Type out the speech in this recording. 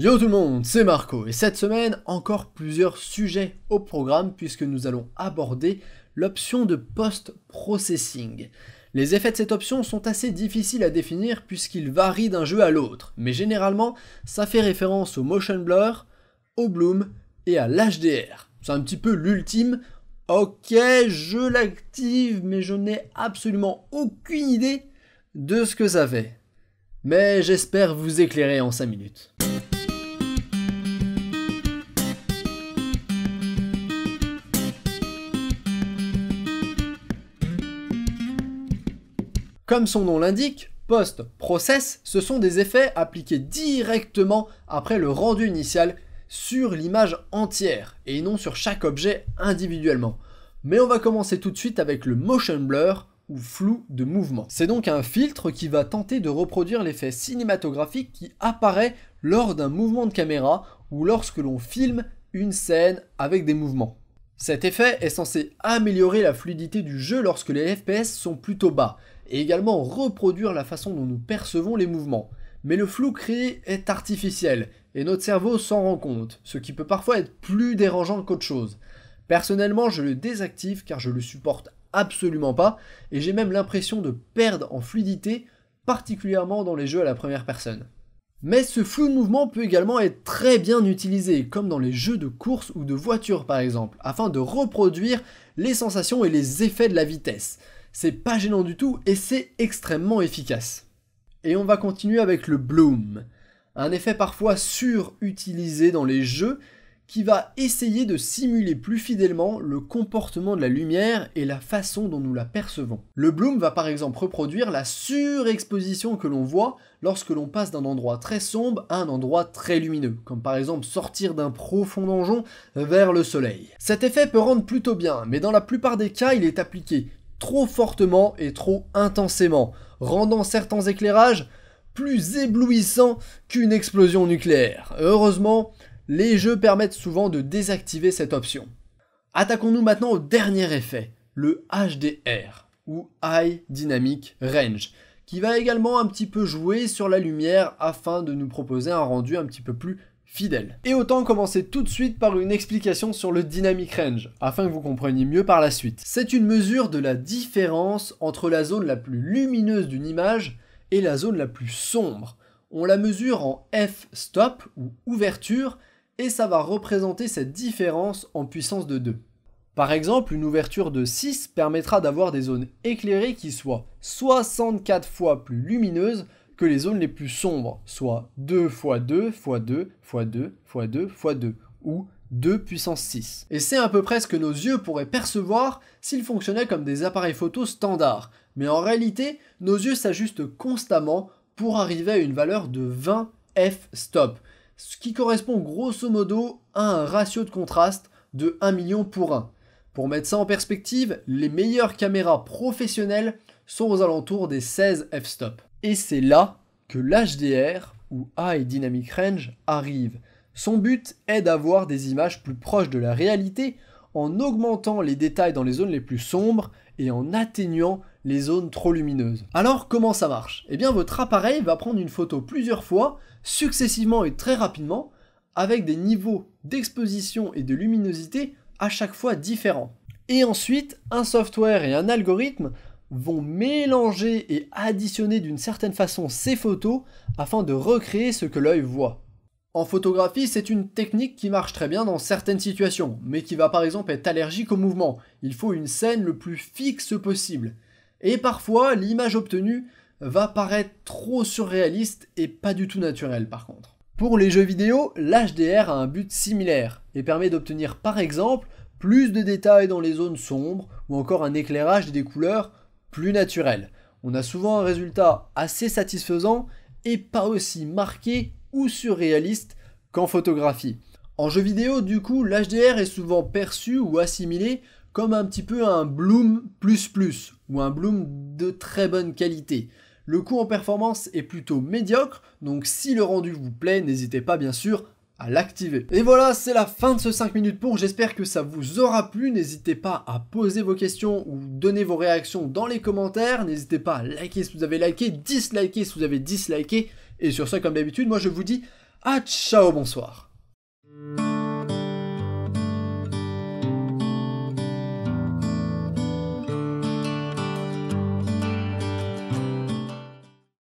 Yo tout le monde, c'est Marco et cette semaine encore plusieurs sujets au programme puisque nous allons aborder l'option de post-processing. Les effets de cette option sont assez difficiles à définir puisqu'ils varient d'un jeu à l'autre, mais généralement ça fait référence au motion blur, au bloom et à l'HDR. C'est un petit peu l'ultime. Ok, je l'active mais je n'ai absolument aucune idée de ce que ça fait. Mais j'espère vous éclairer en 5 minutes. Comme son nom l'indique, post-process, ce sont des effets appliqués directement après le rendu initial sur l'image entière et non sur chaque objet individuellement. Mais on va commencer tout de suite avec le motion blur ou flou de mouvement. C'est donc un filtre qui va tenter de reproduire l'effet cinématographique qui apparaît lors d'un mouvement de caméra ou lorsque l'on filme une scène avec des mouvements. Cet effet est censé améliorer la fluidité du jeu lorsque les FPS sont plutôt bas, et également reproduire la façon dont nous percevons les mouvements. Mais le flou créé est artificiel, et notre cerveau s'en rend compte, ce qui peut parfois être plus dérangeant qu'autre chose. Personnellement, je le désactive car je le supporte absolument pas, et j'ai même l'impression de perdre en fluidité, particulièrement dans les jeux à la première personne. Mais ce flou de mouvement peut également être très bien utilisé, comme dans les jeux de course ou de voiture par exemple, afin de reproduire les sensations et les effets de la vitesse. C'est pas gênant du tout et c'est extrêmement efficace. Et on va continuer avec le bloom, un effet parfois surutilisé dans les jeux qui va essayer de simuler plus fidèlement le comportement de la lumière et la façon dont nous la percevons. Le bloom va par exemple reproduire la surexposition que l'on voit lorsque l'on passe d'un endroit très sombre à un endroit très lumineux, comme par exemple sortir d'un profond donjon vers le soleil. Cet effet peut rendre plutôt bien, mais dans la plupart des cas, il est appliqué trop fortement et trop intensément, rendant certains éclairages plus éblouissants qu'une explosion nucléaire. Heureusement, les jeux permettent souvent de désactiver cette option. Attaquons-nous maintenant au dernier effet, le HDR, ou High Dynamic Range, qui va également un petit peu jouer sur la lumière afin de nous proposer un rendu un petit peu plus fidèle. Et autant commencer tout de suite par une explication sur le dynamic range, afin que vous compreniez mieux par la suite. C'est une mesure de la différence entre la zone la plus lumineuse d'une image et la zone la plus sombre. On la mesure en f-stop ou ouverture, et ça va représenter cette différence en puissance de 2. Par exemple, une ouverture de 6 permettra d'avoir des zones éclairées qui soient 64 fois plus lumineuses que les zones les plus sombres, soit 2 x 2 x 2 x 2 x 2 x 2, ou 2 puissance 6. Et c'est à peu près ce que nos yeux pourraient percevoir s'ils fonctionnaient comme des appareils photo standards. Mais en réalité, nos yeux s'ajustent constamment pour arriver à une valeur de 20 f-stop, ce qui correspond grosso modo à un ratio de contraste de 1 million pour 1. Pour mettre ça en perspective, les meilleures caméras professionnelles sont aux alentours des 16 f-stop. Et c'est là que l'HDR, ou High Dynamic Range, arrive. Son but est d'avoir des images plus proches de la réalité en augmentant les détails dans les zones les plus sombres et en atténuant les zones trop lumineuses. Alors comment ça marche Eh bien votre appareil va prendre une photo plusieurs fois, successivement et très rapidement, avec des niveaux d'exposition et de luminosité à chaque fois différents. Et ensuite, un software et un algorithme vont mélanger et additionner d'une certaine façon ces photos afin de recréer ce que l'œil voit. En photographie, c'est une technique qui marche très bien dans certaines situations, mais qui va par exemple être allergique au mouvement. Il faut une scène le plus fixe possible. Et parfois, l'image obtenue va paraître trop surréaliste et pas du tout naturelle par contre. Pour les jeux vidéo, l'HDR a un but similaire et permet d'obtenir par exemple plus de détails dans les zones sombres ou encore un éclairage des couleurs plus naturelles. On a souvent un résultat assez satisfaisant et pas aussi marqué ou surréaliste qu'en photographie. En jeu vidéo, du coup, l'HDR est souvent perçu ou assimilé comme un petit peu un bloom plus ou un bloom de très bonne qualité. Le coût en performance est plutôt médiocre, donc si le rendu vous plaît, n'hésitez pas bien sûr à l'activer. Et voilà, c'est la fin de ce 5 minutes pour. J'espère que ça vous aura plu. N'hésitez pas à poser vos questions ou donner vos réactions dans les commentaires. N'hésitez pas à liker si vous avez liké, disliker si vous avez disliké. Et sur ça, comme d'habitude, moi je vous dis à ciao, bonsoir.